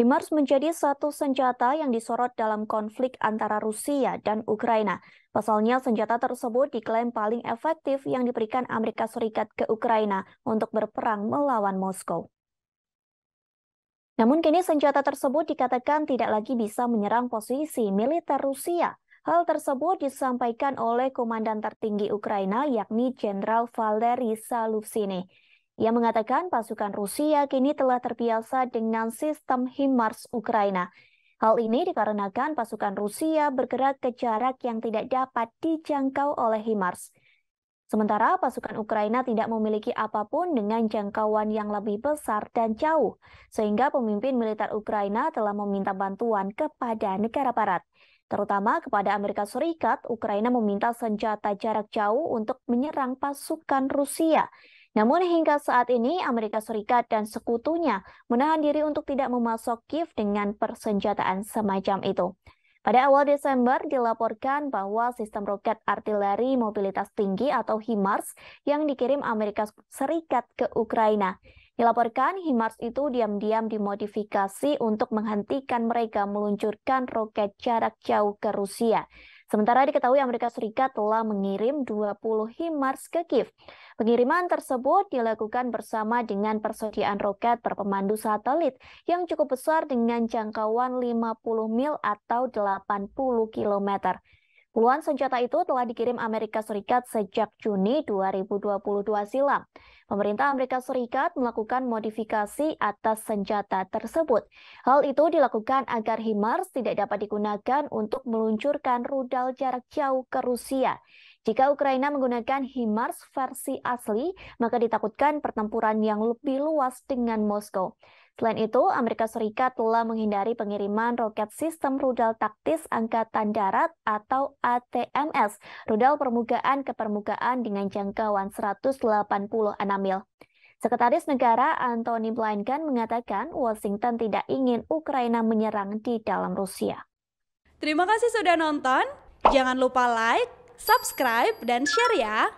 HIMARS menjadi satu senjata yang disorot dalam konflik antara Rusia dan Ukraina. Pasalnya, senjata tersebut diklaim paling efektif yang diberikan Amerika Serikat ke Ukraina untuk berperang melawan Moskow. Namun kini senjata tersebut dikatakan tidak lagi bisa menyerang posisi militer Rusia. Hal tersebut disampaikan oleh komandan tertinggi Ukraina yakni Jenderal Valery Salusini. Ia mengatakan pasukan Rusia kini telah terbiasa dengan sistem HIMARS Ukraina. Hal ini dikarenakan pasukan Rusia bergerak ke jarak yang tidak dapat dijangkau oleh HIMARS. Sementara pasukan Ukraina tidak memiliki apapun dengan jangkauan yang lebih besar dan jauh, sehingga pemimpin militer Ukraina telah meminta bantuan kepada negara barat. Terutama kepada Amerika Serikat, Ukraina meminta senjata jarak jauh untuk menyerang pasukan Rusia namun hingga saat ini Amerika Serikat dan sekutunya menahan diri untuk tidak memasok Kiev dengan persenjataan semacam itu. Pada awal Desember dilaporkan bahwa sistem roket artileri mobilitas tinggi atau HIMARS yang dikirim Amerika Serikat ke Ukraina. Dilaporkan HIMARS itu diam-diam dimodifikasi untuk menghentikan mereka meluncurkan roket jarak jauh ke Rusia. Sementara diketahui Amerika Serikat telah mengirim 20 HIMARS ke Kiev. Pengiriman tersebut dilakukan bersama dengan persediaan roket berpemandu satelit yang cukup besar dengan jangkauan 50 mil atau 80 kilometer. Puluhan senjata itu telah dikirim Amerika Serikat sejak Juni 2022 silam. Pemerintah Amerika Serikat melakukan modifikasi atas senjata tersebut. Hal itu dilakukan agar HIMARS tidak dapat digunakan untuk meluncurkan rudal jarak jauh ke Rusia. Jika Ukraina menggunakan HIMARS versi asli, maka ditakutkan pertempuran yang lebih luas dengan Moskow. Selain itu, Amerika Serikat telah menghindari pengiriman roket sistem rudal taktis angkatan darat atau ATMS, rudal permukaan ke permukaan dengan jangkauan 186 mil. Sekretaris Negara Antony Blinken mengatakan Washington tidak ingin Ukraina menyerang di dalam Rusia. Terima kasih sudah nonton. Jangan lupa like, subscribe, dan share ya.